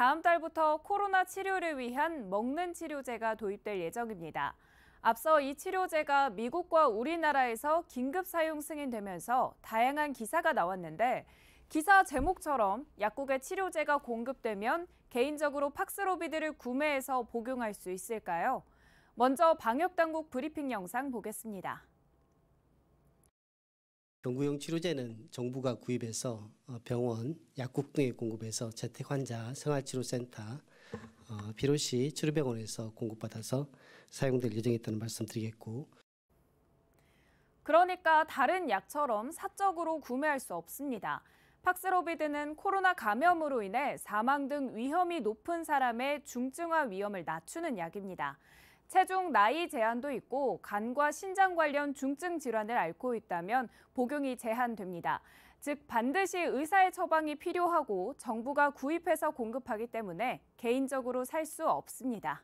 다음 달부터 코로나 치료를 위한 먹는 치료제가 도입될 예정입니다. 앞서 이 치료제가 미국과 우리나라에서 긴급 사용 승인되면서 다양한 기사가 나왔는데 기사 제목처럼 약국의 치료제가 공급되면 개인적으로 팍스로비드를 구매해서 복용할 수 있을까요? 먼저 방역당국 브리핑 영상 보겠습니다. 연구용 치료제는 정부가 구입해서 어, 병원, 약국 등에 공급해서 재택 환자 생활치료센터, 어, 비로시 치료병원에서 공급받아서 사용될 예정이있다는 말씀드리겠고. 그러니까 다른 약처럼 사적으로 구매할 수 없습니다. 팍스로비드는 코로나 감염으로 인해 사망 등 위험이 높은 사람의 중증화 위험을 낮추는 약입니다. 체중 나이 제한도 있고 간과 신장 관련 중증 질환을 앓고 있다면 복용이 제한됩니다. 즉 반드시 의사의 처방이 필요하고 정부가 구입해서 공급하기 때문에 개인적으로 살 수 없습니다.